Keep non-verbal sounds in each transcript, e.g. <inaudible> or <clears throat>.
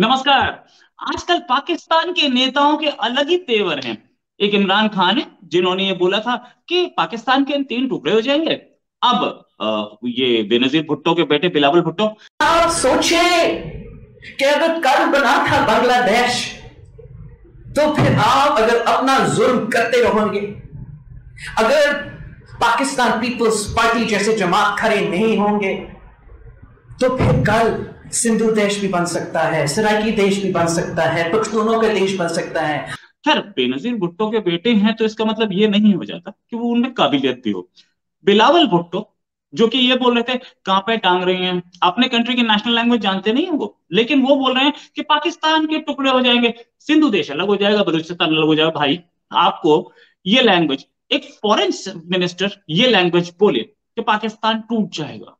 नमस्कार आजकल पाकिस्तान के नेताओं के अलग ही तेवर हैं एक इमरान खान है जिन्होंने ये बोला था कि पाकिस्तान के तीन टुकड़े हो जाएंगे अब आ, ये बेनजीर भुट्टो के बेटे बिलावल भुट्टो आप सोचे कि अगर कल बना था बांग्लादेश तो फिर आप अगर अपना जुर्म करते रहोगे अगर पाकिस्तान पीपल्स पार्टी जैसे जमात खड़े नहीं होंगे तो फिर कल सिंधु देश भी बन सकता है सराकी देश भी बन सकता है पख्तूनों का देश बन सकता है खैर बेनजीर भुट्टो के बेटे हैं तो इसका मतलब ये नहीं हो जाता कि वो उनमें काबिलियत भी हो बिलावल भुट्टो जो कि ये बोल रहे थे कहाँ पे टांग रहे हैं अपने कंट्री की नेशनल लैंग्वेज जानते नहीं है वो लेकिन वो बोल रहे हैं कि पाकिस्तान के टुकड़े हो जाएंगे सिंधु देश अलग हो जाएगा बलूचिस्तान अलग हो जाएगा भाई आपको ये लैंग्वेज एक फॉरेन मिनिस्टर ये लैंग्वेज बोले कि पाकिस्तान टूट जाएगा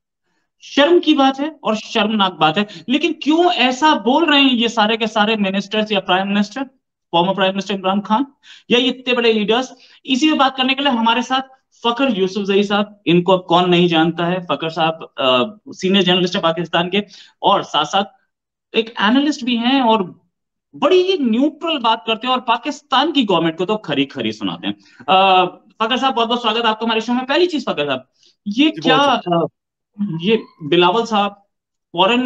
शर्म की बात है और शर्मनाक बात है लेकिन क्यों ऐसा बोल रहे हैं ये सारे के सारे मिनिस्टर्स या prime minister former prime minister Imran Khan या इतने बड़े लीडर्स इसी पे बात करने के लिए हमारे साथ फकर यूसुफ जई साहब इनको अब कौन नहीं जानता है फकर साहब सीनियर जर्नलिस्ट है पाकिस्तान के और साथ साथ एक एनालिस्ट भी हैं और बड़ी ही न्यूट्रल बात करते हैं और पाकिस्तान की गवर्नमेंट को तो खरी खरी सुनाते हैं फकर साहब बहुत बहुत स्वागत आपको हमारे शो में पहली चीज फकर साहब ये क्या ये बिलावल साहब फॉरेन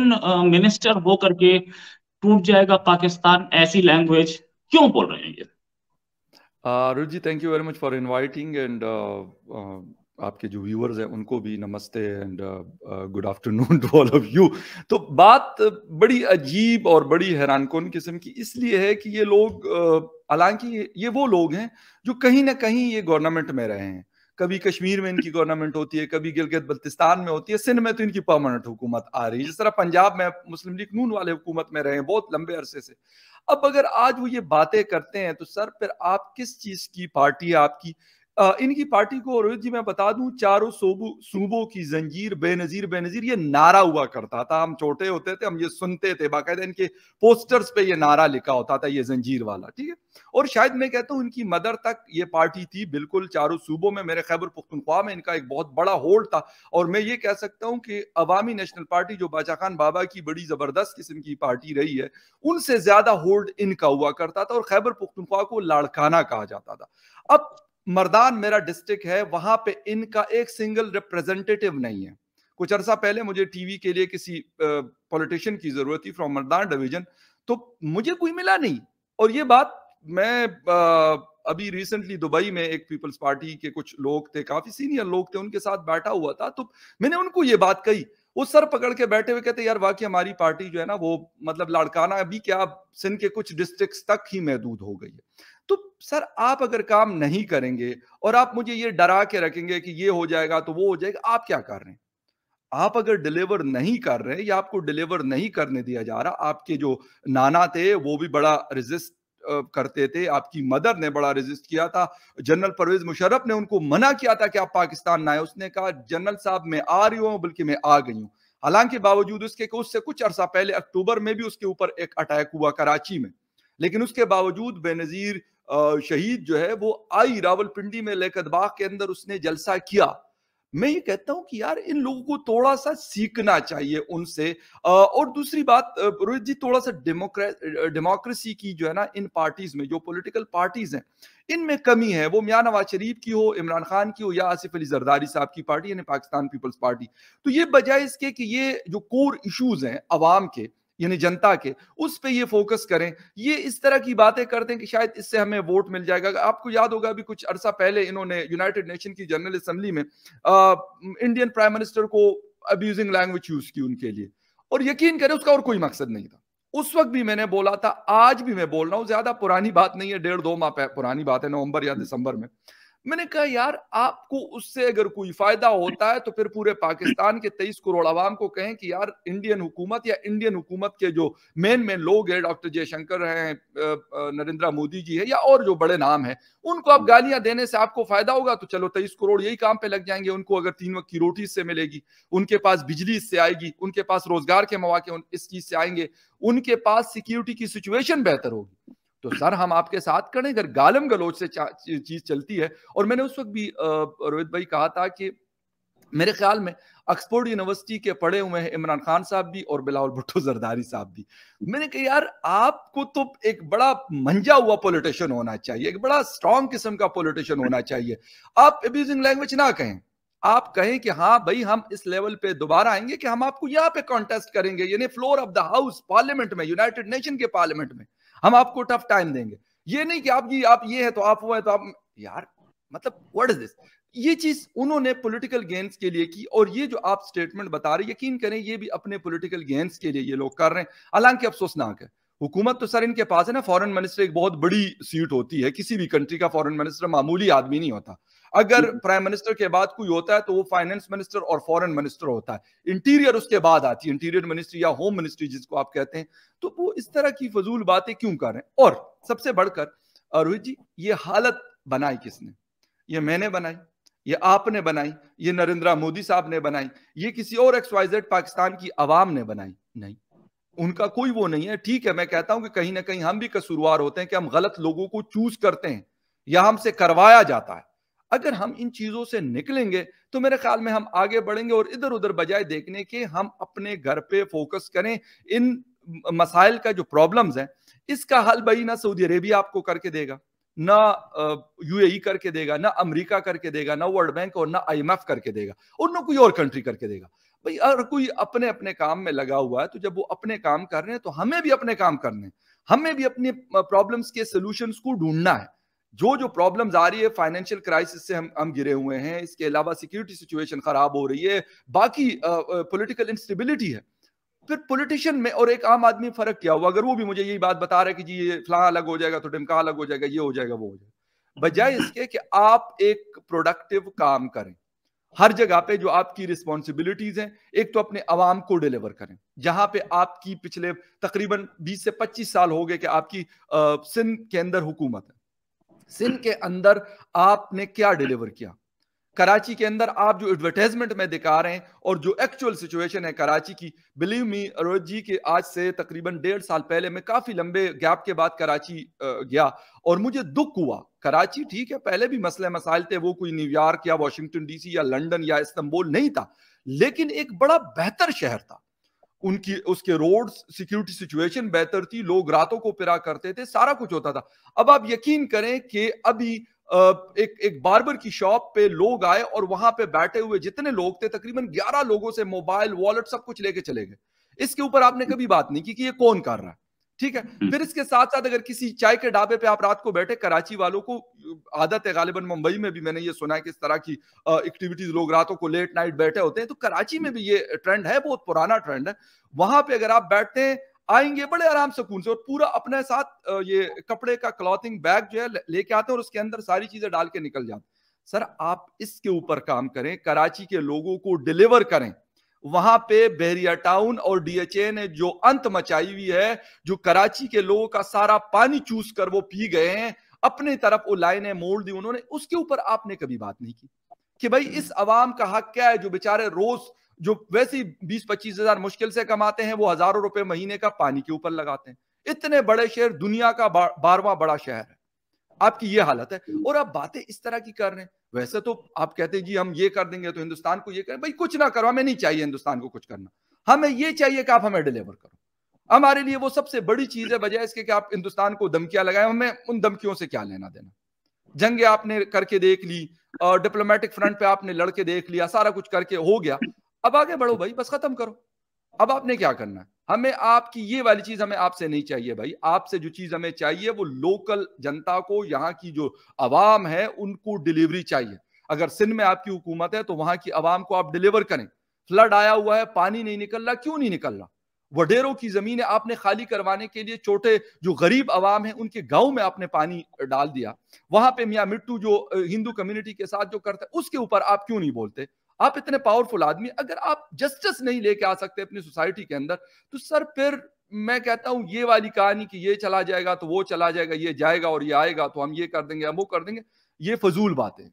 मिनिस्टर हो करके टूट जाएगा पाकिस्तान ऐसी लैंग्वेज क्यों बोल रहे हैं ये uh, Arun ji thank you very much for inviting and आपके जो व्यूअर्स हैं उनको भी नमस्ते and good afternoon to all of you तो बात बड़ी अजीब और बड़ी हैरान कौन किस्म की इसलिए है कि ये लोग uh, हालांकि uh, ये वो लोग हैं जो कहीं ना कहीं ये गवर्नमेंट में रहे हैं कभी कश्मीर में इनकी गवर्नमेंट होती है कभी गिलगित बल्तिस्तान में होती है सिंध में तो इनकी परमानेंट हुकूमत आ रही है जिस तरह पंजाब में मुस्लिम लीग नून वाले हुकूमत में रहे हैं बहुत लंबे अरसे से अब अगर आज वो ये बातें करते हैं तो सर फिर आप किस चीज की पार्टी आपकी इनकी पार्टी को रोहित जी मैं बता दूं चारों सूबों की जंजीर बेनजीर बेनजीर ये नारा हुआ करता था हम छोटे होते थे हम ये सुनते थे बाकायदा इनके पोस्टर्स पे ये नारा लिखा होता था ये जंजीर वाला ठीक है और शायद मैं कहता हूँ इनकी मदर तक ये पार्टी थी बिल्कुल चारों सूबों में मेरे खैबर पुख्तनख्वा में इनका एक बहुत बड़ा होल्ड था और मैं ये कह सकता हूँ कि अवामी नेशनल पार्टी जो बाचा खान बाबा की बड़ी जबरदस्त किस्म की पार्टी रही है उनसे ज्यादा होल्ड इनका हुआ करता था और खैबर पुख्तनख्वा को लाड़काना कहा जाता था अब मर्दान मेरा डिस्ट्रिक्ट है वहां पे इनका एक सिंगल रिप्रेजेंटेटिव नहीं है कुछ अरसा पहले मुझे टीवी के लिए किसी पॉलिटिशियन की जरूरत थी फ्रॉम मरदान डिवीजन तो मुझे कोई मिला नहीं और ये बात मैं अभी रिसेंटली दुबई में एक पीपल्स पार्टी के कुछ लोग थे काफी सीनियर लोग थे उनके साथ बैठा हुआ था तो मैंने उनको ये बात कही वो सर पकड़ के बैठे हुए कहते यार वाकई हमारी पार्टी जो है ना वो मतलब लाड़काना अभी क्या सिंध के कुछ डिस्ट्रिक्ट तक ही महदूद हो गई है तो सर आप अगर काम नहीं करेंगे और आप मुझे ये डरा के रखेंगे कि ये हो जाएगा तो वो हो जाएगा आप क्या कर रहे हैं आप अगर डिलीवर नहीं कर रहे या आपको डिलीवर नहीं करने दिया जा रहा आपके जो नाना थे वो भी बड़ा रिजिस्ट करते थे आपकी मदर ने बड़ा रिजिस्ट किया था जनरल परवेज मुशर्रफ ने उनको मना किया था कि आप पाकिस्तान ना आए उसने कहा जनरल साहब मैं आ रही हूँ बल्कि मैं आ गई हूं हालांकि बावजूद उसके उससे कुछ अरसा पहले अक्टूबर में भी उसके ऊपर एक अटैक हुआ कराची में लेकिन उसके बावजूद बेनजीर शहीद जो है वो आई रावलपिंडी में लेकदबाग के अंदर उसने जलसा किया मैं ये कहता हूं कि यार इन लोगों को थोड़ा सा सीखना चाहिए उनसे और दूसरी बात रोहित जी थोड़ा सा डेमोक्रेसी की जो है ना इन पार्टीज में जो पॉलिटिकल पार्टीज हैं इनमें कमी है वो मियां नवाज शरीफ की हो इमरान खान की हो या आसिफ अली जरदारी साहब की पार्टी यानी पाकिस्तान पीपल्स पार्टी तो ये बजाय इसके कि ये जो कोर इशूज हैं अवाम के यानी जनता के उस पर ये फोकस करें ये इस तरह की बातें करते हैं कि शायद इससे हमें वोट मिल जाएगा आपको याद होगा अभी कुछ अरसा पहले इन्होंने यूनाइटेड नेशन की जनरल असेंबली में आ, इंडियन प्राइम मिनिस्टर को अब्यूजिंग लैंग्वेज यूज की उनके लिए और यकीन करें उसका और कोई मकसद नहीं था उस वक्त भी मैंने बोला था आज भी मैं बोल रहा हूं ज्यादा पुरानी बात नहीं है डेढ़ दो माह पुरानी बात है नवंबर या दिसंबर में मैंने कहा यार आपको उससे अगर कोई फायदा होता है तो फिर पूरे पाकिस्तान के तेईस करोड़ आवाम को कहें कि यार इंडियन हुकूमत या इंडियन हुकूमत के जो मेन मेन लोग हैं डॉक्टर जयशंकर हैं नरेंद्र मोदी जी है या और जो बड़े नाम हैं उनको आप गालियां देने से आपको फायदा होगा तो चलो तेईस करोड़ यही काम पे लग जाएंगे उनको अगर तीन वक्त की रोटी इससे मिलेगी उनके पास बिजली इससे आएगी उनके पास रोजगार के मौके इस चीज से आएंगे उनके पास सिक्योरिटी की सिचुएशन बेहतर होगी तो सर हम आपके साथ करें अगर गालम गलोच से चीज चलती है और मैंने उस वक्त भी रोहित भाई कहा था कि मेरे ख्याल में ऑक्सफोर्ड यूनिवर्सिटी के पढ़े हुए हैं इमरान खान साहब भी और बिलावल भुट्टो जरदारी साहब भी मैंने कहा यार आपको तो एक बड़ा मंजा हुआ पोलिटिशियन होना चाहिए एक बड़ा स्ट्रॉन्ग किस्म का पोलिटिशियन होना चाहिए आप एब्यूजिंग लैंग्वेज ना कहें आप कहें कि हाँ भाई हम इस लेवल पे दोबारा आएंगे कि हम आपको यहाँ पे कॉन्टेस्ट करेंगे यानी floor of the house parliament में यूनाइटेड नेशन के पार्लियामेंट में हम आपको टफ टाइम देंगे ये नहीं कि आप ये आप ये है तो आप वो है तो आप यार मतलब व्हाट इज दिस ये चीज उन्होंने पॉलिटिकल गेंस के लिए की और ये जो आप स्टेटमेंट बता रहे यकीन करें ये भी अपने पॉलिटिकल गेंस के लिए ये लोग कर रहे हैं हालांकि अफसोसनाक है हुकूमत तो सर इनके पास है ना फॉरेन मिनिस्टर एक बहुत बड़ी सीट होती है किसी भी कंट्री का फॉरेन मिनिस्टर मामूली आदमी नहीं होता अगर प्राइम मिनिस्टर के बाद कोई होता है तो वो फाइनेंस मिनिस्टर और फॉरेन मिनिस्टर होता है इंटीरियर उसके बाद आती है इंटीरियर मिनिस्ट्री या होम मिनिस्ट्री जिसको आप कहते हैं तो वो इस तरह की फजूल बातें क्यों कर रहे हैं और सबसे बढ़कर रोहित जी ये हालत बनाई किसने ये मैंने बनाई ये आपने बनाई ये नरेंद्र मोदी साहब ने बनाई ये किसी और एक्सवाइजेड पाकिस्तान की आवाम ने बनाई नहीं उनका कोई वो नहीं है ठीक है मैं कहता हूं कि कहीं ना कहीं हम भी कसूरवार होते हैं कि हम गलत लोगों को चूज करते हैं या हमसे करवाया जाता है अगर हम इन चीज़ों से निकलेंगे तो मेरे ख्याल में हम आगे बढ़ेंगे और इधर उधर बजाय देखने के हम अपने घर पे फोकस करें इन मसाइल का जो प्रॉब्लम्स है इसका हल भाई ना सऊदी अरेबिया आपको करके देगा ना यूएई e करके देगा ना अमेरिका करके देगा ना वर्ल्ड बैंक और ना आईएमएफ करके देगा और ना कोई और कंट्री करके देगा भाई अगर कोई अपने अपने काम में लगा हुआ है तो जब वो अपने काम कर रहे हैं तो हमें भी अपने काम करने हैं हमें भी अपने प्रॉब्लम्स के सोल्यूशन को ढूंढना है जो जो प्रॉब्लम्स आ रही है फाइनेंशियल क्राइसिस से हम हम गिरे हुए हैं इसके अलावा सिक्योरिटी सिचुएशन खराब हो रही है बाकी पॉलिटिकल इंस्टेबिलिटी है फिर पॉलिटिशियन में और एक आम आदमी फर्क क्या हुआ अगर वो भी मुझे यही बात बता रहा है कि जी ये फला अलग हो जाएगा तो टिमका अलग हो जाएगा ये हो जाएगा वो हो जाएगा बजाय इसके कि आप एक प्रोडक्टिव काम करें हर जगह पे जो आपकी रिस्पॉन्सिबिलिटीज हैं एक तो अपने आवाम को डिलीवर करें जहां पे आपकी पिछले तकरीबन 20 से 25 साल हो गए कि आपकी सिंध के अंदर हुकूमत है सिंध के अंदर आपने क्या डिलीवर किया कराची के अंदर आप जो एडवर्टाइजमेंट में दिखा रहे हैं और जो एक्चुअल सिचुएशन है कराची की बिलीव मी अरोज जी के आज से तकरीबन डेढ़ साल पहले मैं काफी लंबे गैप के बाद कराची गया और मुझे दुख हुआ कराची ठीक है पहले भी मसले मसाइल थे वो कोई न्यूयॉर्क या वॉशिंगटन डीसी या लंदन या इस्तांबुल नहीं था लेकिन एक बड़ा बेहतर शहर था उनकी उसके रोड सिक्योरिटी सिचुएशन बेहतर थी लोग रातों को पिरा करते थे सारा कुछ होता था अब आप यकीन करें कि अभी एक एक बार्बर की शॉप पे लोग आए और वहां पे बैठे हुए जितने लोग थे तकरीबन 11 लोगों से मोबाइल वॉलेट सब कुछ लेके चले गए इसके ऊपर आपने कभी बात नहीं की कि ये कौन कर रहा है ठीक है हम्म। फिर इसके साथ साथ अगर किसी चाय के ढाबे पे आप रात को बैठे कराची वालों को आदत है गालिबन मुंबई में भी मैंने ये सुना है कि इस तरह की एक्टिविटीज लोग रातों को लेट नाइट बैठे होते हैं तो कराची में हम्म। भी ये ट्रेंड है बहुत पुराना ट्रेंड है वहां पे अगर आप बैठते हैं आएंगे बड़े आराम सुकून से और पूरा अपने साथ ये कपड़े का क्लॉथिंग बैग जो है लेके आते हैं और उसके अंदर सारी चीजें डाल के निकल जाते सर आप इसके ऊपर काम करें कराची के लोगों को डिलीवर करें वहां पे बहरिया टाउन और डीएचए ने जो अंत मचाई हुई है जो कराची के लोगों का सारा पानी चूस कर वो पी गए हैं अपने तरफ वो लाइनें मोड़ दी उन्होंने उसके ऊपर आपने कभी बात नहीं की कि भाई इस अवाम का हक क्या है जो बेचारे रोज जो वैसे ही बीस पच्चीस हजार मुश्किल से कमाते हैं वो हजारों रुपए महीने का पानी के ऊपर लगाते हैं इतने बड़े शहर दुनिया का बारवा बड़ा शहर है आपकी ये हालत है और आप बातें इस तरह की कर रहे हैं वैसे तो आप कहते हैं जी हम ये कर देंगे तो हिंदुस्तान को ये करें भाई कुछ ना करो हमें नहीं चाहिए हिंदुस्तान को कुछ करना हमें ये चाहिए कि आप हमें डिलीवर करो हमारे लिए वो सबसे बड़ी चीज है बजाय इसके कि आप हिंदुस्तान को धमकियां लगाए हमें उन धमकियों से क्या लेना देना जंगे आपने करके देख ली और डिप्लोमेटिक फ्रंट पे आपने लड़के देख लिया सारा कुछ करके हो गया अब आगे बढ़ो भाई बस खत्म करो अब आपने क्या करना है हमें आपकी ये वाली चीज हमें आपसे नहीं चाहिए भाई आपसे जो चीज हमें चाहिए वो लोकल जनता को यहाँ की जो आवाम है उनको डिलीवरी चाहिए अगर सिंध में आपकी हुकूमत है तो वहां की आवाम को आप डिलीवर करें फ्लड आया हुआ है पानी नहीं निकल रहा क्यों नहीं निकल रहा वडेरों की जमीन आपने खाली करवाने के लिए छोटे जो गरीब आवाम है उनके गांव में आपने पानी डाल दिया वहां पे मियाँ मिट्टू जो हिंदू कम्युनिटी के साथ जो करते उसके ऊपर आप क्यों नहीं बोलते आप इतने पावरफुल आदमी अगर आप जस्टिस नहीं लेके आ सकते अपनी सोसाइटी के अंदर तो सर फिर मैं कहता हूं ये वाली कहानी कि ये चला जाएगा तो वो चला जाएगा ये जाएगा और ये आएगा तो हम ये कर देंगे हम वो कर देंगे ये फजूल बातें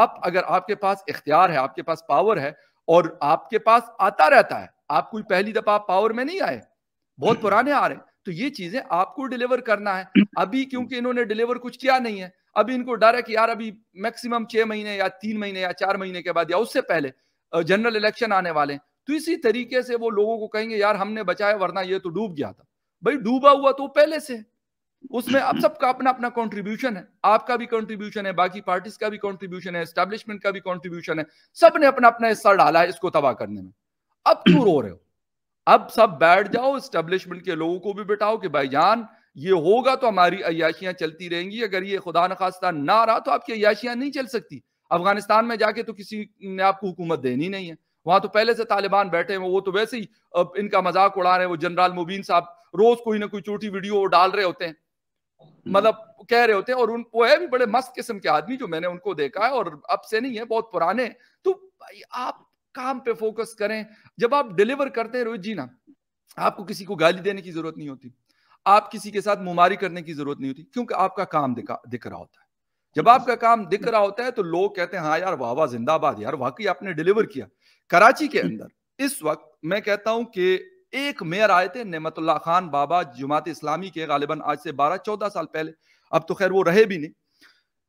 आप अगर आपके पास इख्तियार है आपके पास पावर है और आपके पास आता रहता है आप कोई पहली दफा पावर में नहीं आए बहुत पुराने आ रहे हैं तो ये चीजें आपको डिलीवर करना है अभी क्योंकि इन्होंने डिलीवर कुछ किया नहीं है अभी इनको डर है कि यार अभी मैक्सिमम छह महीने या तीन महीने या चार महीने के बाद या उससे पहले जनरल इलेक्शन आने वाले तो इसी तरीके से वो लोगों को कहेंगे यार हमने बचाया वरना ये तो डूब गया था भाई डूबा हुआ तो पहले से उसमें अब सबका अपना अपना कंट्रीब्यूशन है आपका भी कंट्रीब्यूशन है बाकी पार्टीज का भी कंट्रीब्यूशन है एस्टेब्लिशमेंट का भी कंट्रीब्यूशन है सब ने अपना अपना हिस्सा डाला है इसको तबाह करने में अब क्यों रो रहे हो अब सब बैठ जाओ एस्टेब्लिशमेंट के लोगों को भी बिठाओ कि भाई जान ये होगा तो हमारी अयाशियां चलती रहेंगी अगर ये खुदा नखास्ता ना रहा तो आपकी अयाशियां नहीं चल सकती अफगानिस्तान में जाके तो किसी ने आपको हुकूमत देनी नहीं है वहां तो पहले से तालिबान बैठे हैं वो तो वैसे ही अब इनका मजाक उड़ा रहे हैं वो जनरल मुबीन साहब रोज कोई ना कोई छोटी वीडियो डाल रहे होते हैं हम्म। मतलब कह रहे होते हैं और उन वो है भी बड़े मस्त किस्म के आदमी जो मैंने उनको देखा है और अब से नहीं है बहुत पुराने तो आप काम पे फोकस करें जब आप डिलीवर करते हैं रोहित जी ना आपको किसी को गाली देने की जरूरत नहीं होती आप किसी के साथ मुमारी करने की जरूरत नहीं होती क्योंकि आपका काम दिखा दिख रहा होता है जब आपका काम दिख रहा होता है तो लोग कहते हैं हाँ यार वाह वाह जिंदाबाद यार वाकई आपने डिलीवर किया कराची के अंदर इस वक्त मैं कहता हूं कि एक मेयर आए थे नमतुल्ला खान बाबा जुमात इस्लामी के गालिबा आज से बारह चौदह साल पहले अब तो खैर वो रहे भी नहीं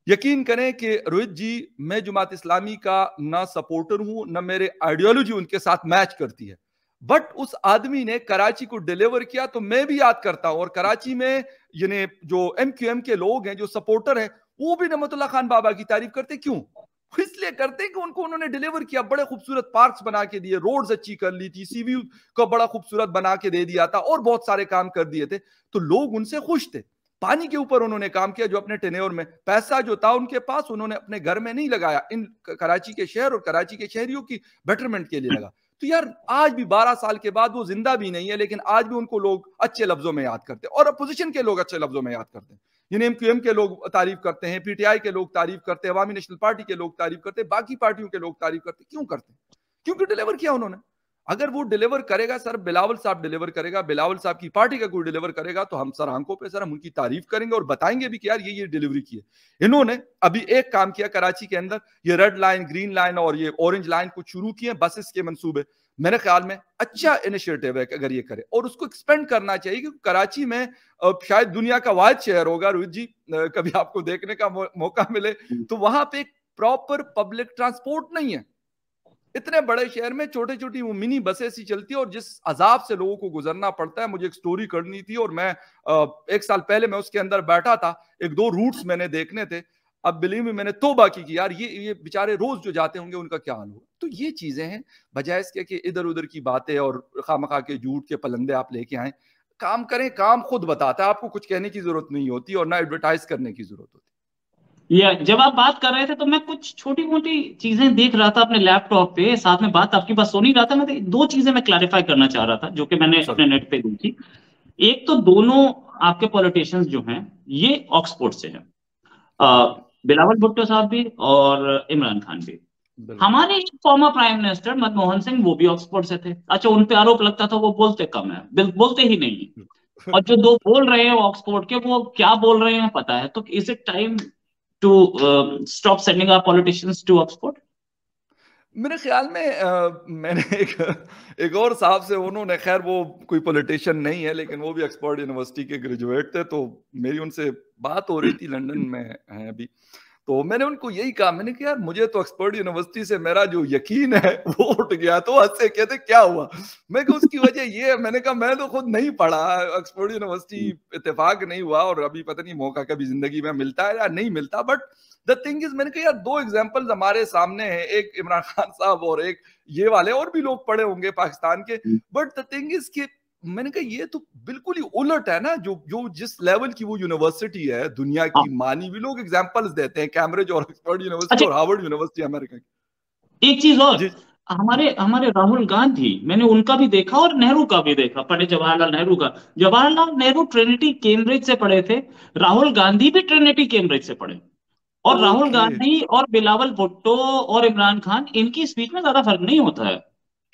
यकीन करें कि रोहित जी मैं जुमात इस्लामी का ना सपोर्टर हूं ना मेरे आइडियोलॉजी उनके साथ मैच करती है बट उस आदमी ने कराची को डिलीवर किया तो मैं भी याद करता हूं और कराची में यानी जो एम क्यू एम के लोग हैं जो सपोर्टर हैं वो भी नमतुल्ला खान बाबा की तारीफ करते क्यों <laughs> इसलिए करते हैं कि उनको उन्होंने डिलीवर किया बड़े खूबसूरत पार्क्स बना के दिए रोड्स अच्छी कर ली थी सीवी को बड़ा खूबसूरत बना के दे दिया था और बहुत सारे काम कर दिए थे तो लोग उनसे खुश थे पानी के ऊपर उन्होंने काम किया जो अपने टेन्योर में पैसा जो था उनके पास उन्होंने अपने घर में नहीं लगाया इन कराची के शहर और कराची के शहरियों की बेटरमेंट के लिए लगा तो यार आज भी 12 साल के बाद वो जिंदा भी नहीं है लेकिन आज भी उनको लोग अच्छे लफ्जों में याद करते हैं और अपोजिशन के लोग अच्छे लफ्जों में याद करते हैं यानी एमक्यूएम के लोग तारीफ करते हैं पीटीआई के लोग तारीफ करते हैं अवामी नेशनल पार्टी के लोग तारीफ करते हैं बाकी पार्टियों के लोग तारीफ करते क्यों करते क्योंकि डिलीवर किया उन्होंने अगर वो डिलीवर करेगा सर बिलावल साहब डिलीवर करेगा बिलावल साहब की पार्टी का कोई डिलीवर करेगा तो हम सर आंखों पे सर हम उनकी तारीफ करेंगे और बताएंगे भी कि यार ये ये डिलीवरी की है इन्होंने अभी एक काम किया कराची के अंदर ये रेड लाइन ग्रीन लाइन और ये ऑरेंज लाइन को शुरू किए बसेस के मनसूबे मेरे ख्याल में अच्छा इनिशिएटिव है अगर ये करे और उसको एक्सपेंड करना चाहिए क्योंकि कराची में शायद दुनिया का वाद शहर होगा रोहित जी कभी आपको देखने का मौका मिले तो वहां पे प्रॉपर पब्लिक ट्रांसपोर्ट नहीं है इतने बड़े शहर में छोटे छोटी वो मिनी बसेस ही चलती है और जिस अजाब से लोगों को गुजरना पड़ता है मुझे एक स्टोरी करनी थी और मैं एक साल पहले मैं उसके अंदर बैठा था एक दो रूट्स मैंने देखने थे अब बिलीव में मैंने तोबा की यार ये ये बेचारे रोज जो जाते होंगे उनका क्या हाल होगा तो ये चीजें हैं बजाय इसके कि इधर उधर की बातें और खाम खा के झूठ के पलंदे आप लेके आए काम करें काम खुद बताता है आपको कुछ कहने की जरूरत नहीं होती और ना एडवर्टाइज करने की जरूरत होती या जब आप बात कर रहे थे तो मैं कुछ छोटी मोटी चीजें देख रहा था अपने लैपटॉप पे साथ में बात आपकी पास सो नहीं रहा था मैं दो चीजें मैं क्लैरिफाई करना चाह रहा था जो कि मैंने अपने नेट पे देखी एक तो दोनों आपके पॉलिटिशियंस जो हैं ये ऑक्सफोर्ड से हैं बिलावल भुट्टो साहब भी और इमरान खान भी हमारे former prime minister Manmohan Singh वो भी ऑक्सफोर्ड से थे अच्छा उन पे आरोप लगता था वो बोलते कम है बोलते ही नहीं <laughs> और जो दो बोल रहे हैं ऑक्सफोर्ड के वो क्या बोल रहे हैं पता है तो इस time to uh, stop sending our politicians to Oxford? मेरे ख्याल में आ, मैंने एक एक और साहब से उन्होंने खैर वो कोई पॉलिटिशियन नहीं है लेकिन वो भी एक्सपर्ट यूनिवर्सिटी के ग्रेजुएट थे तो मेरी उनसे बात हो रही थी लंदन में है अभी तो मैंने उनको यही कहा मैंने कहा यार मुझे तो एक्सपर्ट यूनिवर्सिटी से मेरा जो यकीन है वो उठ गया तो हंसे कहते क्या हुआ मैं कहा उसकी वजह ये है मैंने कहा मैं तो खुद नहीं पढ़ा एक्सपर्ट यूनिवर्सिटी इतफाक नहीं हुआ और अभी पता नहीं मौका कभी जिंदगी में मिलता है या नहीं मिलता बट द थिंग इज मैंने कहा यार दो एग्जाम्पल हमारे सामने हैं एक इमरान खान साहब और एक ये वाले और भी लोग पढ़े होंगे पाकिस्तान के बट द थिंग इज की मैंने कहा ये तो बिल्कुल ही उलट है ना जो जो जिस लेवल की वो यूनिवर्सिटी है दुनिया की हाँ। मानी भी लोग एग्जांपल्स देते हैं कैम्ब्रिज और ऑक्सफोर्ड अच्छा। यूनिवर्सिटी और हार्वर्ड यूनिवर्सिटी अमेरिका की एक चीज और हमारे हमारे राहुल गांधी मैंने उनका भी देखा और नेहरू का भी देखा पंडित जवाहरलाल नेहरू का जवाहरलाल नेहरू ट्रिनिटी कैम्ब्रिज से पढ़े थे राहुल गांधी भी ट्रिनिटी कैम्ब्रिज से पढ़े और राहुल गांधी और बिलावल भुट्टो और इमरान खान इनकी स्पीच में ज्यादा फर्क नहीं होता है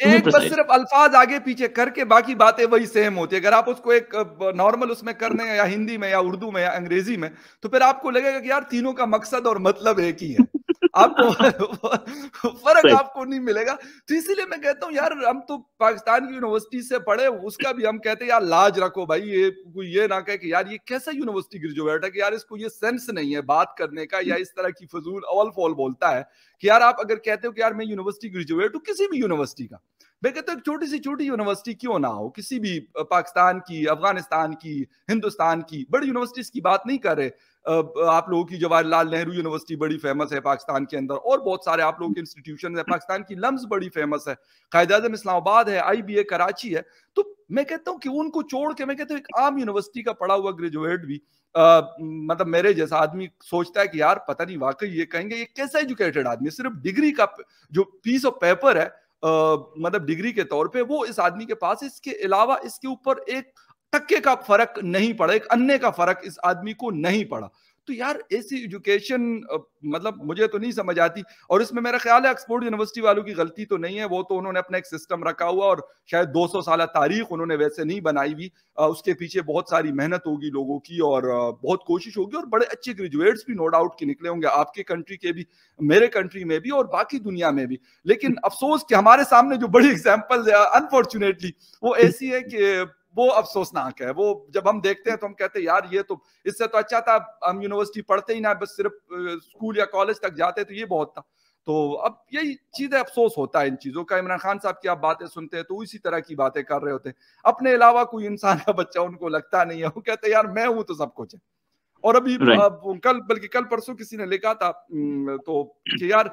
एक बस सिर्फ अल्फाज आगे पीछे करके बाकी बातें वही सेम होती है अगर आप उसको एक नॉर्मल उसमें करने या हिंदी में या उर्दू में या अंग्रेजी में तो फिर आपको लगेगा कि यार तीनों का मकसद और मतलब एक ही है आपको <laughs> फर्क आपको नहीं मिलेगा तो इसीलिए मैं कहता हूँ यार हम तो पाकिस्तान की यूनिवर्सिटी से पढ़े उसका भी हम कहते हैं यार लाज रखो भाई ये कोई ये ना कहे कि यार ये कैसा यूनिवर्सिटी ग्रेजुएट है कि यार इसको ये सेंस नहीं है बात करने का या इस तरह की फजूल अवल फॉल बोलता है कि यार आप अगर कहते हो कि यार मैं यूनिवर्सिटी ग्रेजुएट हूँ किसी भी यूनिवर्सिटी का मैं कहता हूँ छोटी सी छोटी यूनिवर्सिटी क्यों ना हो किसी भी पाकिस्तान की अफगानिस्तान की हिंदुस्तान की बड़ी यूनिवर्सिटीज की बात नहीं कर रहे आप लोगों की जवाहरलाल नेहरू यूनिवर्सिटी बड़ी फेमस है पाकिस्तान के अंदर और बहुत सारे आप लोगों के इंस्टीट्यूशन है पाकिस्तान की लम्स बड़ी फेमस है कायद अजम इस्लामाबाद है आई बी ए कराची है तो मैं कहता हूँ कि उनको छोड़ के मैं कहता हूँ एक आम यूनिवर्सिटी का पढ़ा हुआ ग्रेजुएट भी आ, मतलब मेरे जैसा आदमी सोचता है कि यार पता नहीं वाकई ये कहेंगे ये कैसा एजुकेटेड आदमी सिर्फ डिग्री का जो पीस ऑफ पेपर है आ, मतलब डिग्री के तौर पे वो इस आदमी के पास इसके अलावा इसके ऊपर एक टक्के का फर्क नहीं पड़ा एक अन्य का फर्क इस आदमी को नहीं पड़ा तो यार ऐसी एजुकेशन मतलब मुझे तो नहीं समझ आती और इसमें मेरा ख्याल है ऑक्सफोर्ड यूनिवर्सिटी वालों की गलती तो नहीं है वो तो उन्होंने अपना एक सिस्टम रखा हुआ और शायद 200 साल तारीख उन्होंने वैसे नहीं बनाई हुई उसके पीछे बहुत सारी मेहनत होगी लोगों की और बहुत कोशिश होगी और बड़े अच्छे ग्रेजुएट्स भी नो डाउट के निकले होंगे आपके कंट्री के भी मेरे कंट्री में भी और बाकी दुनिया में भी लेकिन अफसोस कि हमारे सामने जो बड़ी एग्जाम्पल <laughs> है अनफॉर्चुनेटली वो ऐसी है कि वो अफसोसनाक है वो जब हम देखते हैं तो हम कहते हैं यार ये तो इससे तो अच्छा था हम यूनिवर्सिटी पढ़ते ही ना बस सिर्फ स्कूल या कॉलेज तक जाते तो ये बहुत था तो अब यही चीज़ें अफसोस होता है इन चीज़ों का इमरान खान साहब की आप बातें सुनते हैं तो इसी तरह की बातें कर रहे होते हैं अपने अलावा कोई इंसान का बच्चा उनको लगता नहीं है वो कहते यार मैं हूं तो सब कुछ है और अभी कल बल्कि कल परसों किसी ने लिखा था तो कि यार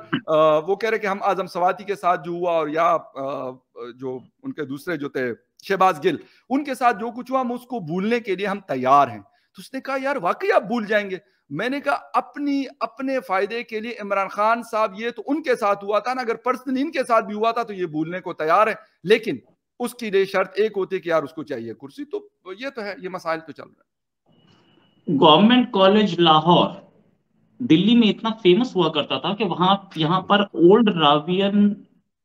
वो कह रहे कि हम आजम सवाती के साथ जो हुआ और या जो उनके दूसरे जो थे शहबाज गिल उनके साथ जो कुछ हुआ हम उसको भूलने के लिए हम तैयार हैं तो उसने कहा यार वाकई आप भूल जाएंगे मैंने कहा अपनी अपने फायदे के लिए इमरान खान साहब ये तो उनके साथ हुआ था ना अगर पर्सनली इनके साथ भी हुआ था तो ये भूलने को तैयार है लेकिन उसकी लिए शर्त एक होती है कि यार उसको चाहिए कुर्सी तो ये तो है ये मसाइल तो चल रहा है गवर्नमेंट कॉलेज लाहौर दिल्ली में इतना फेमस हुआ करता था कि वहां यहाँ पर ओल्ड रावियन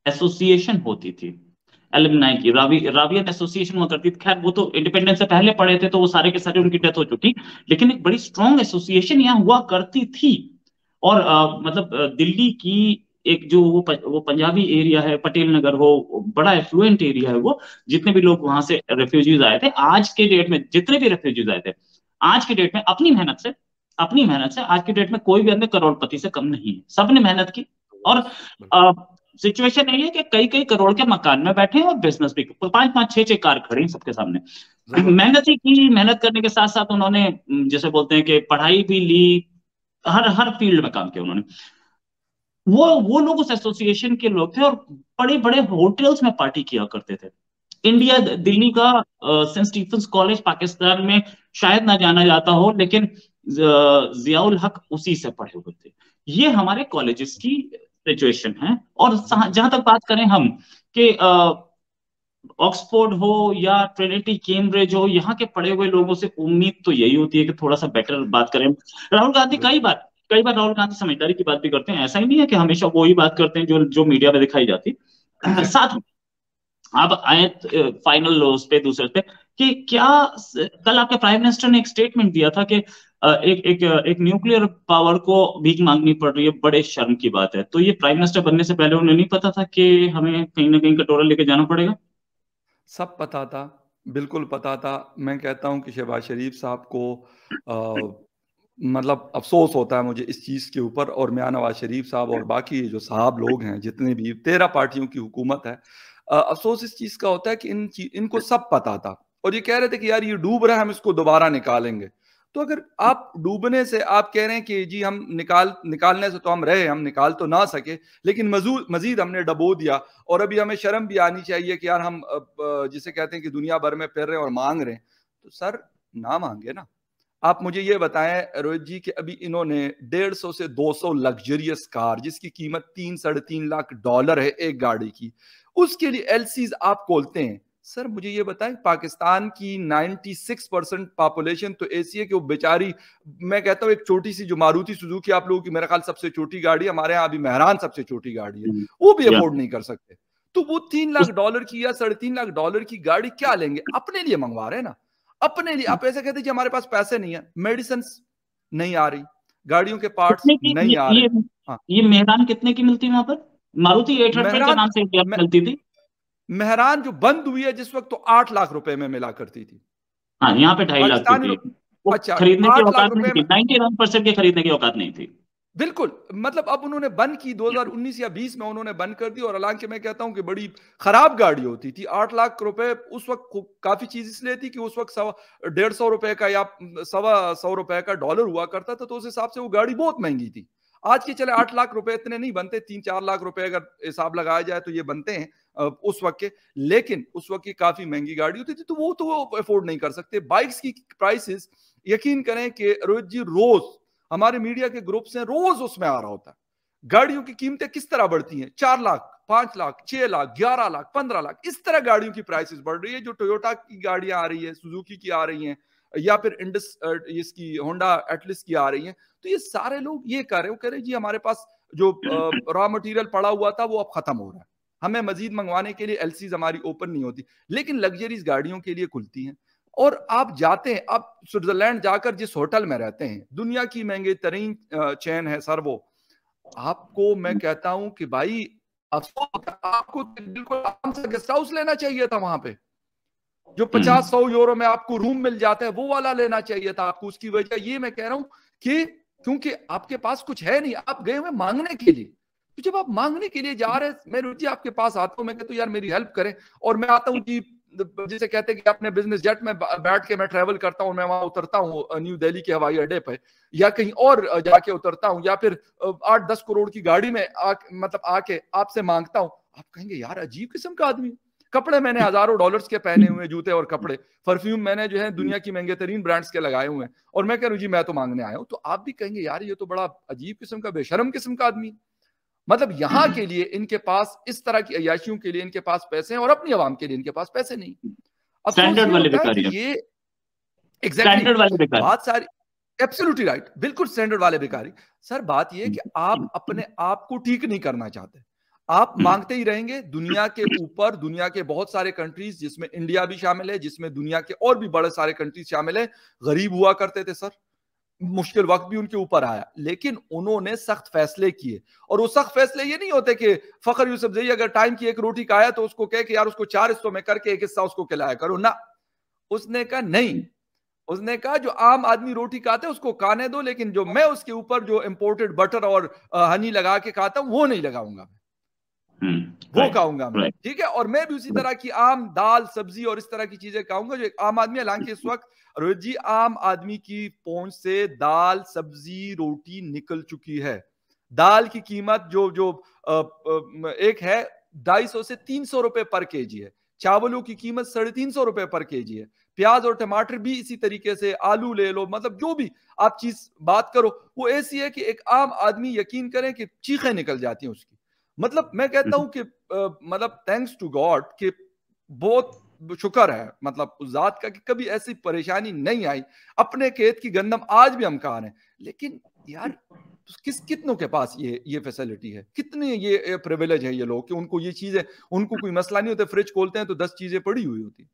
एसोसिएशन होती थी एलिमिनाई की रावियन एसोसिएशन हुआ करती थी खैर वो तो इंडिपेंडेंस से पहले पढ़े थे तो वो सारे के सारे उनकी डेथ हो चुकी लेकिन एक बड़ी स्ट्रॉन्ग एसोसिएशन यहाँ हुआ करती थी और आ, मतलब दिल्ली की एक जो वो प, वो पंजाबी एरिया है पटेल नगर हो बड़ा एफ्लुएंट एरिया है वो जितने भी लोग वहां से रेफ्यूजीज आए थे आज के डेट में जितने भी रेफ्यूजीज आए थे आज के डेट में अपनी मेहनत से अपनी मेहनत से आज के डेट में कोई भी आदमी करोड़पति से कम नहीं है सबने मेहनत की और आ, सिचुएशन यही है कि कई कई करोड़ के मकान में बैठे हैं और बिजनेस भी पांच पांच छह छह कार खड़ी सबके सामने मेहनत ही की मेहनत करने के साथ साथ उन्होंने जैसे बोलते हैं कि पढ़ाई भी ली हर हर फील्ड में काम किया उन्होंने वो वो लोग उस एसोसिएशन के लोग थे और बड़े बड़े होटल्स में पार्टी किया करते थे इंडिया दिल्ली का सेंट स्टीफन कॉलेज पाकिस्तान में शायद ना जाना जाता हो लेकिन जियाउल हक उसी से पढ़े हुए थे ये हमारे कॉलेजेस की सिचुएशन है और जहां तक बात करें हम कि ऑक्सफोर्ड हो या ट्रिनिटी केम्ब्रिज हो यहाँ के पढ़े हुए लोगों से उम्मीद तो यही होती है कि थोड़ा सा बेटर बात करें राहुल गांधी कई बार कई बार राहुल गांधी समझदारी की बात भी करते हैं ऐसा ही नहीं है कि हमेशा वो ही बात करते हैं जो जो मीडिया में दिखाई जाती साथ में अब आए फाइनल लॉज पे दूसरे पे कि क्या कल आपके प्राइम मिनिस्टर ने एक स्टेटमेंट दिया था कि एक एक एक न्यूक्लियर पावर को भीख मांगनी पड़ रही है बड़े शर्म की बात है तो ये प्राइम मिनिस्टर बनने से पहले उन्हें नहीं पता था कि हमें कहीं ना कहीं कटोरा लेके जाना पड़ेगा सब पता था बिल्कुल पता था मैं कहता हूं कि शहबाज शरीफ साहब को आ, मतलब अफसोस होता है मुझे इस चीज़ के ऊपर और मियाँ नवाज शरीफ साहब और बाकी जो साहब लोग हैं जितने भी तेरह पार्टियों की हुकूमत है अफसोस इस चीज का होता है कि इन इनको सब पता था और ये कह रहे थे कि यार ये डूब रहा है हम इसको दोबारा निकालेंगे तो अगर आप डूबने से आप कह रहे हैं कि जी हम निकाल निकालने से तो हम रहे हम निकाल तो ना सके लेकिन मजूद मजीद हमने डबो दिया और अभी हमें शर्म भी आनी चाहिए कि यार हम जिसे कहते हैं कि दुनिया भर में फिर रहे हैं और मांग रहे हैं तो सर ना मांगे ना आप मुझे ये बताएं रोहित जी कि अभी इन्होंने डेढ़ सौ से दो सौ लग्जरियस कार जिसकी कीमत तीन साढ़े तीन लाख डॉलर है एक गाड़ी की उसके लिए एलसीज आप खोलते हैं सर मुझे ये बताएं पाकिस्तान की 96 परसेंट पॉपुलेशन तो ऐसी है कि वो बेचारी मैं कहता हूँ एक छोटी सी जो मारुति सुजुकी आप लोगों की मेरा ख्याल सबसे छोटी गाड़ी हमारे यहाँ अभी मेहरान सबसे छोटी गाड़ी है हम्म। वो भी अफोर्ड नहीं कर सकते तो वो तीन लाख डॉलर की या साढ़े तीन लाख डॉलर की गाड़ी क्या लेंगे अपने लिए मंगवा रहे हैं ना अपने लिए आप ऐसे कहते कि हमारे पास पैसे नहीं है मेडिसिन नहीं आ रही गाड़ियों के पार्ट नहीं आ रहे ये, हाँ। ये मेहरान कितने की मिलती है वहां पर मारुति एट हंड्रेड नाम से मिलती थी मेहरान जो बंद हुई है जिस वक्त तो आठ लाख रुपए में मिला करती थी हाँ यहाँ पे ढाई लाख अच्छा, खरीदने की औकात नहीं थी नाइनटी वन परसेंट के खरीदने की औकात नहीं थी बिल्कुल मतलब अब उन्होंने बंद की 2019 या 20 में उन्होंने बंद कर दी और हालांकि मैं कहता हूं कि बड़ी खराब गाड़ी होती थी आठ लाख रुपए उस वक्त काफी चीज इसलिए थी कि उस वक्त सवा डेढ़ सौ रुपए का या सवा सौ रुपए का डॉलर हुआ करता था तो उस हिसाब से वो गाड़ी बहुत महंगी थी आज के चले आठ लाख रुपए इतने नहीं बनते तीन चार लाख रुपए अगर हिसाब लगाया जाए तो ये बनते हैं उस वक्त के लेकिन उस वक्त की काफी महंगी गाड़ी होती थी तो वो तो वो अफोर्ड नहीं कर सकते बाइक्स की प्राइसेस यकीन करें कि रोहित जी रोज हमारे मीडिया के ग्रुप्स हैं रोज उसमें आ रहा होता है गाड़ियों की कीमतें किस तरह बढ़ती हैं चार लाख पांच लाख छह लाख ग्यारह लाख पंद्रह लाख इस तरह गाड़ियों की प्राइसेस बढ़ रही है जो टोयोटा की गाड़ियां आ रही है सुजुकी की आ रही हैं या फिर इंडस इसकी होंडा एटलिस की आ रही हैं तो ये सारे लोग ये कह रहे हो कह रहे जी हमारे पास जो रॉ मटेरियल पड़ा हुआ था वो अब खत्म हो रहा है हमें मजीद मंगवाने के लिए एलसीज हमारी ओपन नहीं होती लेकिन लग्जरीज गाड़ियों के लिए खुलती हैं और आप जाते हैं आप स्विट्जरलैंड जाकर जिस होटल में रहते हैं दुनिया की महंगे तरीन चैन है सर वो आपको मैं कहता हूं कि भाई आपको तो बिल्कुल आराम से गेस्ट हाउस लेना चाहिए था वहां पे जो हम्म। पचास सौ यूरो में आपको रूम मिल जाता है वो वाला लेना चाहिए था आपको उसकी वजह ये मैं कह रहा हूं कि क्योंकि आपके पास कुछ है नहीं आप गए हुए मांगने के लिए तो जब आप मांगने के लिए जा रहे हैं मैं रुचि आपके पास आता हूँ मैं कहता तो हूँ यार मेरी हेल्प करें और मैं आता हूँ जी जिसे कहते हैं कि अपने बिजनेस जेट में बैठ के मैं ट्रेवल करता हूँ मैं वहां उतरता हूँ न्यू दिल्ली के हवाई अड्डे पे या कहीं और जाके उतरता हूँ या फिर आठ दस करोड़ की गाड़ी में आ, मतलब आके आपसे मांगता हूँ आप कहेंगे यार अजीब किस्म का आदमी कपड़े मैंने हजारों डॉलर्स के पहने हुए जूते और कपड़े परफ्यूम मैंने जो है दुनिया की महंगे तरीन ब्रांड्स के लगाए हुए हैं और मैं कह रहा हूँ जी मैं तो मांगने आया हूँ तो आप भी कहेंगे यार ये तो बड़ा अजीब किस्म का बेशरम किस्म का आदमी है मतलब यहां हम्म। के लिए इनके पास इस तरह की अयाशियों के लिए इनके पास पैसे हैं और अपनी आवाम के लिए इनके पास पैसे नहीं स्टैंडर्ड वाले ये एग्जैक्टली सारी एब्सोल्युटली राइट बिल्कुल स्टैंडर्ड वाले बेकारी सर बात यह कि आप अपने आप को ठीक नहीं करना चाहते आप हम्म। मांगते ही रहेंगे दुनिया के ऊपर दुनिया के बहुत सारे कंट्रीज जिसमें इंडिया भी शामिल है जिसमें दुनिया के और भी बड़े सारे कंट्रीज शामिल है गरीब हुआ करते थे सर मुश्किल वक्त भी उनके ऊपर आया लेकिन उन्होंने सख्त फैसले किए और वो सख्त फैसले ये नहीं होते कि फखर यूसुफ जई अगर टाइम की एक रोटी आया तो उसको कह के यार उसको चार हिस्सों में करके एक हिस्सा उसको खिलाया करो ना उसने कहा नहीं उसने कहा जो आम आदमी रोटी खाते उसको खाने दो लेकिन जो मैं उसके ऊपर जो इम्पोर्टेड बटर और हनी लगा के खाता हूं वो नहीं लगाऊंगा मैं Hmm. वो खाऊंगा मैं ठीक है और मैं भी उसी तरह की आम दाल सब्जी और इस तरह की चीजें खाऊंगा जो एक आम आदमी हालांकि इस hmm. वक्त रोहित जी आम आदमी की पहुंच से दाल सब्जी रोटी निकल चुकी है दाल की कीमत जो जो एक है ढाई सौ से तीन सौ रुपए पर के जी है चावलों की कीमत साढ़े तीन सौ रुपए पर के जी है प्याज और टमाटर भी इसी तरीके से आलू ले लो मतलब जो भी आप चीज बात करो वो ऐसी है कि एक आम आदमी यकीन करें कि चीखें निकल जाती हैं उसकी मतलब मैं कहता हूं कि मतलब थैंक्स टू गॉड कि बहुत शुक्र है मतलब उस जात का कि कभी ऐसी परेशानी नहीं आई अपने खेत की गंदम आज भी हम खा रहे हैं लेकिन यार किस कितनों के पास ये ये फैसिलिटी है कितने ये प्रिविलेज है ये लोग कि उनको ये चीजें उनको कोई मसला नहीं होता फ्रिज खोलते हैं तो दस चीजें पड़ी हुई होती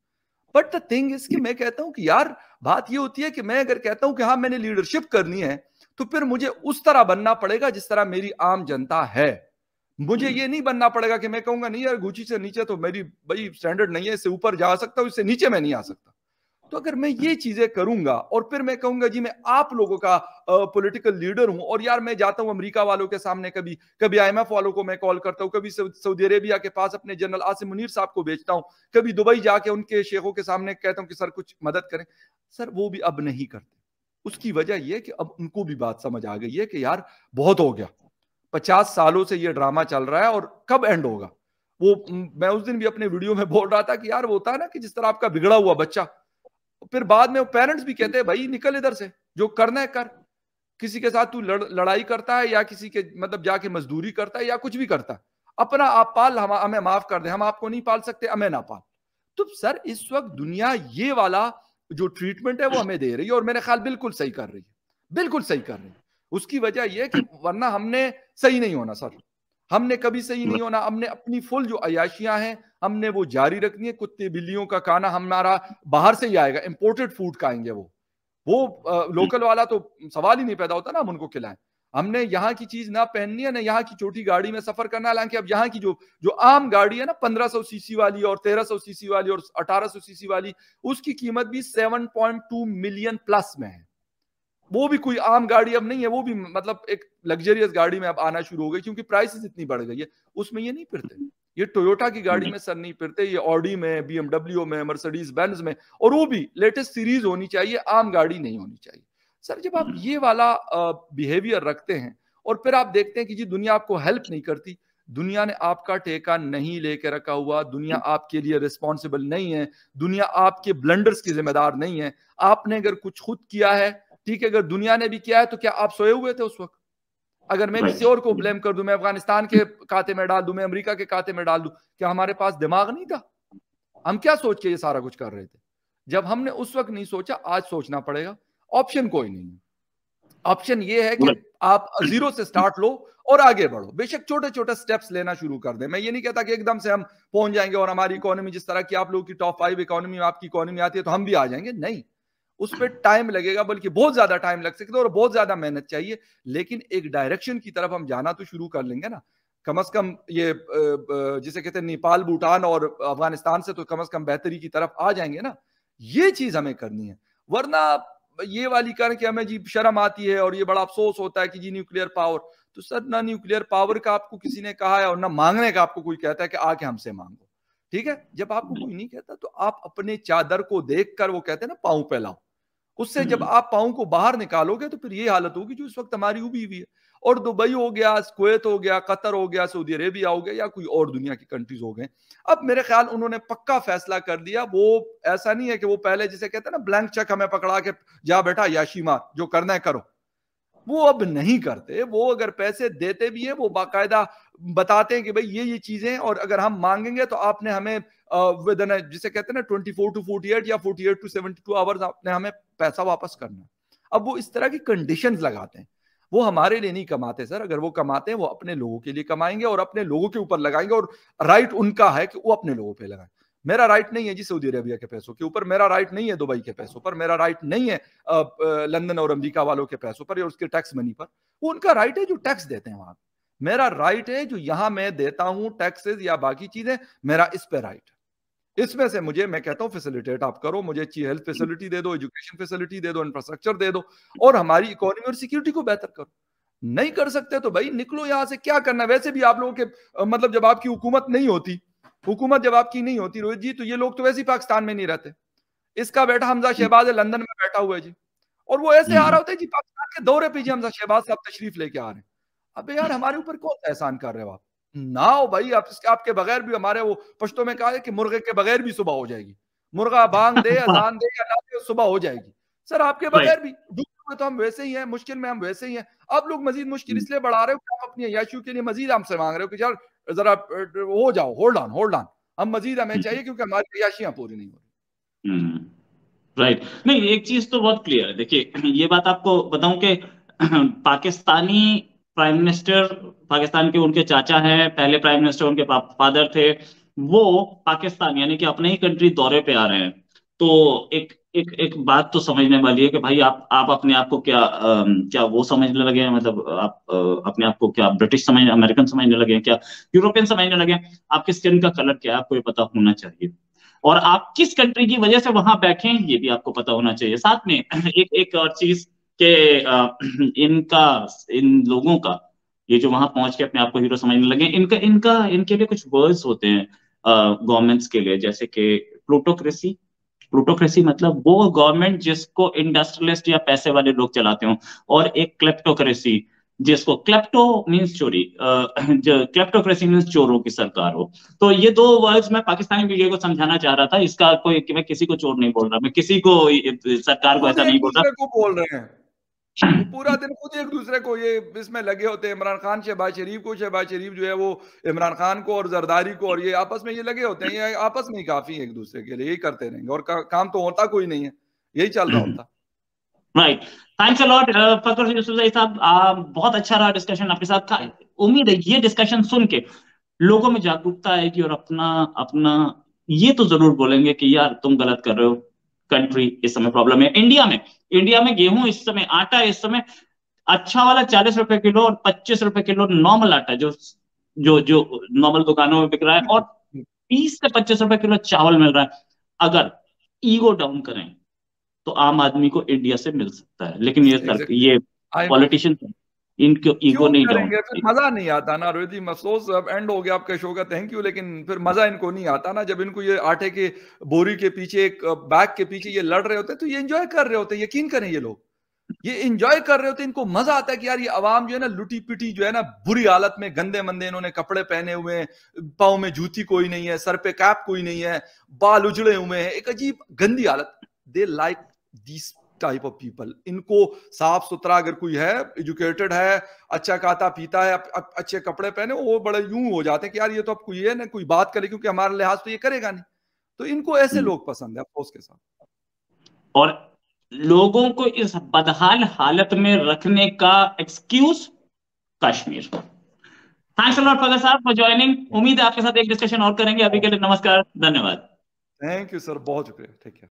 बट द थिंग इज कि मैं कहता हूं कि यार बात ये होती है कि मैं अगर कहता हूं कि हाँ मैंने लीडरशिप करनी है तो फिर मुझे उस तरह बनना पड़ेगा जिस तरह मेरी आम जनता है मुझे ये नहीं बनना पड़ेगा कि मैं कहूंगा नहीं यार गुची से नीचे तो मेरी भाई स्टैंडर्ड नहीं है इससे ऊपर जा सकता हूँ इससे नीचे मैं नहीं आ सकता तो अगर मैं ये चीजें करूंगा और फिर मैं कहूंगा जी मैं आप लोगों का पॉलिटिकल लीडर हूं और यार मैं जाता हूं अमेरिका वालों के सामने कभी कभी आईएमएफ वालों को मैं कॉल करता हूं कभी सऊदी अरेबिया के पास अपने जनरल आसिम मुनीर साहब को भेजता हूं कभी दुबई जाके उनके शेखों के सामने कहता हूं कि सर कुछ मदद करें सर वो भी अब नहीं करते उसकी वजह यह कि अब उनको भी बात समझ आ गई है कि यार बहुत हो गया पचास सालों से ये ड्रामा चल रहा है और कब एंड होगा वो मैं उस दिन भी अपने वीडियो में <laughs> बोल रहा था कि यार वो होता है ना कि जिस तरह आपका बिगड़ा हुआ बच्चा फिर बाद में वो पेरेंट्स भी कहते हैं भाई निकल इधर से जो करना है कर किसी के साथ तू लड़, लड़ाई करता है या किसी के मतलब जाके मजदूरी करता है या कुछ भी करता है अपना आप पाल हम हमें माफ कर दे हम आपको नहीं पाल सकते हमें ना पाल तो सर इस वक्त दुनिया ये वाला जो ट्रीटमेंट है वो हमें दे रही है और मेरे ख्याल बिल्कुल सही कर रही है बिल्कुल सही कर रही है उसकी वजह यह कि वरना हमने सही नहीं होना सर हमने कभी सही नहीं होना हमने अपनी फुल जो अयाशियां हैं हमने वो जारी रखनी है कुत्ते बिल्लियों का खाना हमारा बाहर से ही आएगा इम्पोर्टेड फूड खाएंगे वो वो आ, लोकल वाला तो सवाल ही नहीं पैदा होता ना हम उनको खिलाएं हमने यहाँ की चीज ना पहननी है ना यहाँ की छोटी गाड़ी में सफर करना हालांकि अब यहाँ की जो जो आम गाड़ी है ना पंद्रह सौ सीसी वाली और तेरह सौ सीसी वाली और अठारह सौ सीसी वाली उसकी कीमत भी seven point two million plus में है वो भी कोई आम गाड़ी अब नहीं है वो भी मतलब एक लग्जरियस गाड़ी में अब आना शुरू हो गई क्योंकि प्राइसेस इतनी बढ़ गई है उसमें ये नहीं फिरते ये टोयोटा की गाड़ी में सर नहीं फिरते ये ऑडी में बीएमडब्ल्यू में मर्सिडीज बेंज में और वो भी लेटेस्ट सीरीज होनी चाहिए आम गाड़ी नहीं होनी चाहिए सर जब आप ये वाला बिहेवियर रखते हैं और फिर आप देखते हैं कि जी दुनिया आपको हेल्प नहीं करती दुनिया ने आपका टेका नहीं लेके रखा हुआ दुनिया आपके लिए रिस्पॉन्सिबल नहीं है दुनिया आपके ब्लंडर्स की जिम्मेदार नहीं है आपने अगर कुछ खुद किया है ठीक है अगर दुनिया ने भी किया है तो क्या आप सोए हुए थे उस वक्त अगर मैं किसी और को ब्लेम कर दू मैं अफगानिस्तान के खाते में डाल दू मैं अमरीका के खाते में डाल दू क्या हमारे पास दिमाग नहीं था हम क्या सोच के ये सारा कुछ कर रहे थे जब हमने उस वक्त नहीं सोचा आज सोचना पड़ेगा ऑप्शन कोई नहीं ऑप्शन ये है कि आप जीरो से स्टार्ट लो और आगे बढ़ो बेशक छोटे छोटे स्टेप्स लेना शुरू कर दे मैं ये नहीं कहता कि एकदम से हम पहुंच जाएंगे और हमारी इकोनॉमी जिस तरह की आप लोगों की टॉप फाइव इकोनॉमी आपकी इकोनॉमी आती है तो हम भी आ जाएंगे नहीं उस पर टाइम लगेगा बल्कि बहुत ज्यादा टाइम लग सकता है और बहुत ज्यादा मेहनत चाहिए लेकिन एक डायरेक्शन की तरफ हम जाना तो शुरू कर लेंगे ना कम अज कम ये जिसे कहते हैं नेपाल भूटान और अफगानिस्तान से तो कम अज कम बेहतरी की तरफ आ जाएंगे ना ये चीज हमें करनी है वरना ये वाली कर के हमें जी शर्म आती है और ये बड़ा अफसोस होता है कि जी न्यूक्लियर पावर तो सर ना न्यूक्लियर पावर का आपको किसी ने कहा है और ना मांगने का आपको कोई कहता है कि आके हमसे मांगो ठीक है जब आपको कोई नहीं कहता तो आप अपने चादर को देख कर वो कहते हैं ना पाऊ फैलाओ उससे जब हम्म। आप पाओ को बाहर निकालोगे तो फिर ये हालत होगी जो इस वक्त हमारी उबी हुई है और दुबई हो गया कुवैत हो गया कतर हो गया सऊदी अरेबिया हो गया या कोई और दुनिया की कंट्रीज हो गए अब मेरे ख्याल उन्होंने पक्का फैसला कर लिया वो ऐसा नहीं है कि वो पहले जिसे कहते हैं ना ब्लैंक चेक हमें पकड़ा के जा बेटा याशीमा जो करना है करो वो अब नहीं करते वो अगर पैसे देते भी है वो बाकायदा बताते हैं कि भाई ये ये चीजें और अगर हम मांगेंगे तो आपने हमें विद इन जिसे कहते हैं ना twenty four to forty eight या forty eight to seventy two hours आपने हमें पैसा वापस करना अब वो इस तरह की कंडीशन लगाते हैं वो हमारे लिए नहीं कमाते सर अगर वो कमाते हैं वो अपने लोगों के लिए कमाएंगे और अपने लोगों के ऊपर लगाएंगे और राइट उनका है कि वो अपने लोगों पे लगाएं मेरा राइट नहीं है जी सऊदी अरेबिया के पैसों के ऊपर मेरा राइट नहीं है दुबई के पैसों पर मेरा राइट नहीं है लंदन और अमरीका वालों के पैसों पर या उसके टैक्स मनी पर वो उनका राइट है जो टैक्स देते हैं वहां मेरा राइट है जो यहां मैं देता हूं टैक्सेस या बाकी चीजें मेरा इस पे राइट इसमें से मुझे मैं कहता हूँ फैसिलिटेट आप करो मुझे अच्छी हेल्थ फैसिलिटी दे दो एजुकेशन फैसिलिटी दे दो इंफ्रास्ट्रक्चर दे दो और हमारी इकोनॉमी और सिक्योरिटी को बेहतर करो नहीं कर सकते तो भाई निकलो यहाँ से क्या करना वैसे भी आप लोगों के मतलब जब आपकी हुकूमत नहीं होती हुकूमत जब आपकी नहीं होती रोहित जी तो ये लोग तो वैसे ही पाकिस्तान में नहीं रहते इसका बेटा हमजा शहबाज लंदन में बैठा हुआ है जी और वो ऐसे आ रहा हम्म। होता है जी पाकिस्तान के दौरे पे जी हमजा शहबाज साहब तशरीफ लेके आ रहे हैं अब यार हमारे ऊपर कौन सा एहसान कर रहे हो आप ना हो भाई आप इसके आपके बगैर भी हमारे वो पश्तों में कहा है कि मुर्गे के बगैर भी सुबह हो जाएगी मुर्गा बांग दे <laughs> अजान दे या ना दे सुबह हो जाएगी सर आपके बगैर भी में तो हम वैसे ही हैं मुश्किल में हम वैसे ही हैं अब लोग मजीद मुश्किल हम्म। इसलिए बढ़ा रहे हो कि आप अपनी याशियों के लिए मजीद हमसे मांग रहे हो कि यार जरा हो जाओ होल्ड ऑन होल्ड ऑन हम मजीद हमें चाहिए क्योंकि हमारी अयाशियाँ पूरी नहीं हो रही राइट हम्म। नहीं एक चीज तो बहुत क्लियर है देखिए ये बात आपको बताऊं कि <clears throat> पाकिस्तानी प्राइम मिनिस्टर पाकिस्तान के उनके चाचा हैं पहले प्राइम मिनिस्टर उनके फादर थे वो पाकिस्तान यानी कि अपने ही कंट्री दौरे पे आ रहे हैं तो एक एक एक बात तो समझने वाली है कि भाई आप आप अपने आप को क्या आ, क्या वो समझने लगे हैं मतलब आप आ, अपने आप को क्या ब्रिटिश समझ अमेरिकन समझने लगे हैं क्या यूरोपियन समझने लगे हैं आपकी स्किन का कलर क्या है आपको ये पता होना चाहिए और आप किस कंट्री की वजह से वहां बैठे हैं ये भी आपको पता होना चाहिए साथ में <clears throat> एक एक और चीज के <clears throat> इनका इन लोगों का ये जो वहां पहुंच के अपने आप को हीरो समझने लगे इनका इनका इनके लिए कुछ वर्ड्स होते हैं गवर्नमेंट्स के लिए जैसे कि प्लूटोक्रेसी प्रोटोक्रेसी मतलब वो गवर्नमेंट जिसको इंडस्ट्रियलिस्ट या पैसे वाले लोग चलाते हो और एक क्लेप्टोक्रेसी जिसको क्लेप्टो मीन्स चोरी क्लेप्टोक्रेसी <clears throat> मीन्स चोरों की सरकार हो तो ये दो वर्ड्स मैं पाकिस्तानी मीडिया को समझाना चाह रहा था इसका कोई कि मैं किसी को चोर नहीं बोल रहा मैं किसी को सरकार को ऐसा नहीं बोल रहा बोल रहे हैं पूरा दिन खुद एक दूसरे को ये इसमें लगे होते हैं इमरान खान शहबाज शरीफ को शहबाज शरीफ जो है वो इमरान खान को और जरदारी को और ये आपस में ये लगे होते हैं ये आपस में ही काफी एक दूसरे के लिए यही करते रहेंगे और का, काम तो होता कोई नहीं है यही चल रहा होता राइट थैंक्स अलॉट फकर साहब बहुत अच्छा रहा डिस्कशन आपके साथ था उम्मीद है ये डिस्कशन सुन के लोगों में जागरूकता आएगी और अपना अपना ये तो जरूर बोलेंगे कि यार तुम गलत कर रहे हो कंट्री इस समय प्रॉब्लम है इंडिया में इंडिया में गेहूं इस समय आटा इस समय अच्छा वाला चालीस रुपए किलो और पच्चीस रुपए किलो नॉर्मल आटा जो जो जो नॉर्मल दुकानों में बिक रहा है और बीस से पच्चीस रुपए किलो चावल मिल रहा है अगर ईगो डाउन करें तो आम आदमी को इंडिया से मिल सकता है लेकिन ये exactly. ये पॉलिटिशियन इनको इनको नहीं जाऊंगा फिर मजा नहीं आता ना रोहित जी मसोस अब एंड हो गया आपका शो का थैंक यू लेकिन फिर मजा इनको नहीं आता ना जब इनको ये आटे के बोरी के पीछे एक बैग के पीछे ये लड़ रहे होते तो ये एंजॉय कर रहे होते यकीन करें ये लोग ये इंजॉय कर रहे होते इनको मजा आता है कि यार ये आवाम जो है ना लुटी पिटी जो है ना बुरी हालत में गंदे मंदे इन्होंने कपड़े पहने हुए हैं पाओ में जूती कोई नहीं है सर पे कैप कोई नहीं है बाल उजड़े हुए हैं एक अजीब गंदी हालत they like these type of people इनको साफ सुथरा अगर कोई है एजुकेटेड है अच्छा खाता पीता है अच्छे कपड़े पहने वो बड़े यूं हो जाते हैं कि यार ये तो अब कोई है ना कोई बात करे क्योंकि हमारे लिहाज तो ये करेगा नहीं तो इनको ऐसे हम्म। लोग पसंद है अफसोस के साथ और लोगों को इस बदहाल हालत में रखने का excuse Kashmir thanks a lot Fakhar साहब फॉर ज्वाइनिंग उम्मीद है आपके साथ एक डिस्कशन और करेंगे अभी के लिए नमस्कार धन्यवाद थैंक यू सर बहुत शुक्रिया ठीक है